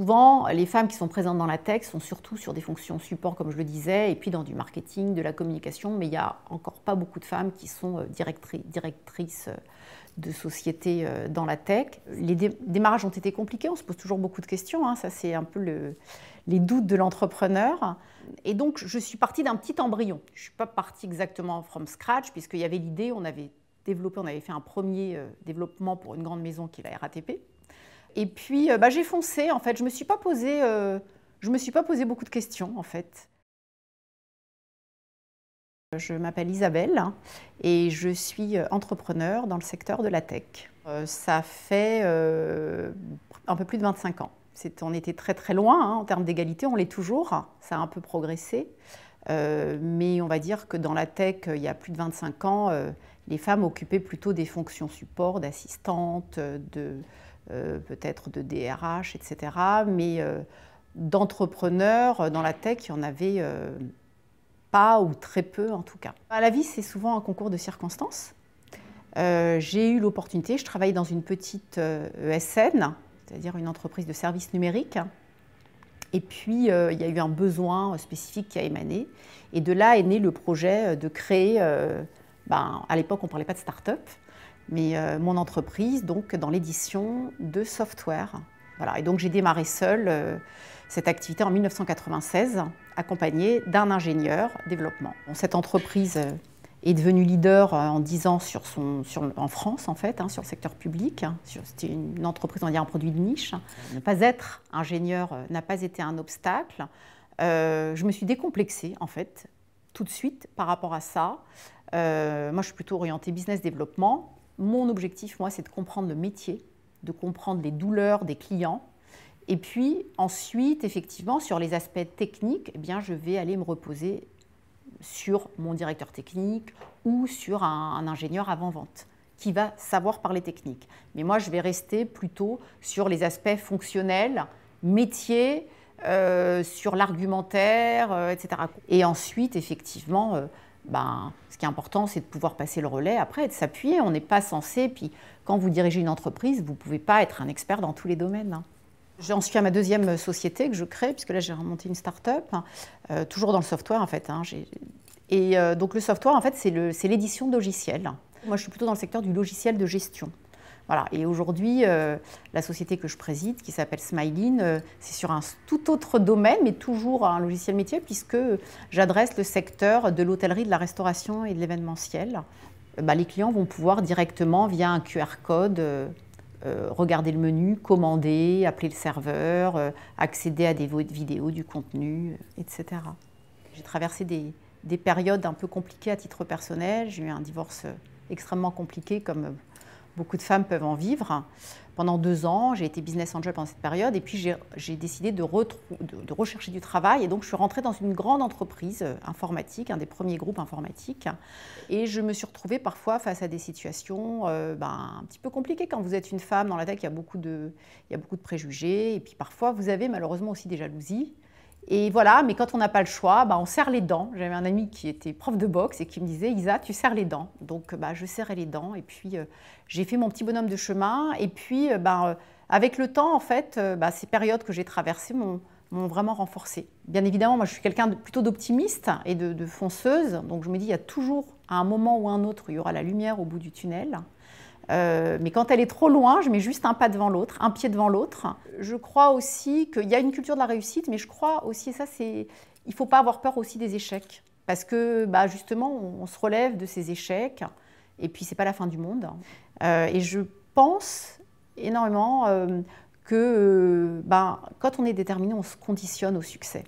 Souvent, les femmes qui sont présentes dans la tech sont surtout sur des fonctions support, comme je le disais, et puis dans du marketing, de la communication, mais il n'y a encore pas beaucoup de femmes qui sont euh, directrices euh, de sociétés euh, dans la tech. Les démarrages ont été compliqués, on se pose toujours beaucoup de questions, hein, ça c'est un peu le, les doutes de l'entrepreneur. Et donc je suis partie d'un petit embryon. Je ne suis pas partie exactement from scratch, puisqu'il y avait l'idée, on avait développé, on avait fait un premier développement pour une grande maison qui est la RATP. Et puis, euh, bah, j'ai foncé, en fait. Je ne me, suis pas posé, euh, me suis pas posé beaucoup de questions, en fait. Je m'appelle Isabelle hein, et je suis euh, entrepreneur dans le secteur de la tech. ça fait un peu plus de 25 ans. on était très très loin hein, en termes d'égalité, on l'est toujours, hein. ça a un peu progressé. mais on va dire que dans la tech, il y a plus de 25 ans, les femmes occupaient plutôt des fonctions support, d'assistantes, de euh, peut-être de DRH, etc. Mais euh, d'entrepreneurs dans la tech, il n'y en avait euh, pas ou très peu en tout cas. À la vie, c'est souvent un concours de circonstances. J'ai eu l'opportunité, je travaille dans une petite ESN, e c'est-à-dire une entreprise de services numériques. Et puis, il y a eu un besoin spécifique qui a émané. Et de là est né le projet de créer ben, à l'époque, on ne parlait pas de start-up, mais euh, mon entreprise, donc dans l'édition de software. Voilà. Et donc, j'ai démarré seule euh, cette activité en 1996, accompagnée d'un ingénieur développement. cette entreprise euh, est devenue leader en 10 ans sur son, sur, en France, en fait, hein, sur le secteur public. Hein. C'était une entreprise, on va un produit de niche. Hein. Ne pas être ingénieur n'a pas été un obstacle. je me suis décomplexée, en fait, tout de suite par rapport à ça. Euh, moi, je suis plutôt orientée business développement. Mon objectif, moi, c'est de comprendre le métier, de comprendre les douleurs des clients. Et puis ensuite, effectivement, sur les aspects techniques, eh bien, je vais aller me reposer sur mon directeur technique ou sur un, ingénieur avant-vente qui va savoir parler technique. Mais moi, je vais rester plutôt sur les aspects fonctionnels, métier, euh, sur l'argumentaire, euh, etc. Et ensuite, effectivement, ben, ce qui est important, c'est de pouvoir passer le relais après et de s'appuyer. On n'est pas censé, puis quand vous dirigez une entreprise, vous ne pouvez pas être un expert dans tous les domaines. Hein. J'en suis à ma deuxième société que je crée, puisque là j'ai remonté une start-up, hein, euh, toujours dans le software en fait. Hein. et euh, donc le software, en fait, c'est l'édition de logiciels. Moi, je suis plutôt dans le secteur du logiciel de gestion. Et aujourd'hui, euh, la société que je préside, qui s'appelle Smilein, euh, c'est sur un tout autre domaine, mais toujours un logiciel métier, puisque j'adresse le secteur de l'hôtellerie, de la restauration et de l'événementiel. Euh, bah, les clients vont pouvoir directement, via un QR code, regarder le menu, commander, appeler le serveur, accéder à des vidéos, du contenu, etc. J'ai traversé des, des périodes un peu compliquées à titre personnel. J'ai eu un divorce extrêmement compliqué, comme Beaucoup de femmes peuvent en vivre. Pendant deux ans, j'ai été business angel pendant cette période et puis j'ai décidé de, rechercher du travail et donc je suis rentrée dans une grande entreprise euh, informatique, un des premiers groupes informatiques et je me suis retrouvée parfois face à des situations euh, ben, un petit peu compliquées. Quand vous êtes une femme dans la tech, il y a beaucoup de préjugés et puis parfois vous avez malheureusement aussi des jalousies. Et voilà, mais quand on n'a pas le choix, bah, on serre les dents. J'avais un ami qui était prof de boxe et qui me disait Isa, tu serres les dents. Donc bah, je serrais les dents et puis euh, j'ai fait mon petit bonhomme de chemin. Et puis euh, bah, euh, avec le temps, en fait, bah, ces périodes que j'ai traversées m'ont vraiment renforcée. Bien évidemment, moi je suis quelqu'un plutôt d'optimiste et de, de fonceuse. Donc je me dis, il y a toujours à un moment ou un autre, il y aura la lumière au bout du tunnel. Euh, mais quand elle est trop loin, je mets juste un pas devant l'autre, un pied devant l'autre. Je crois aussi qu'il y a une culture de la réussite, mais je crois aussi, et ça c'est, il ne faut pas avoir peur aussi des échecs. Parce que bah, justement, on, se relève de ces échecs, et puis ce c'est pas la fin du monde. Euh, et je pense énormément euh, que bah, quand on est déterminé, on se conditionne au succès.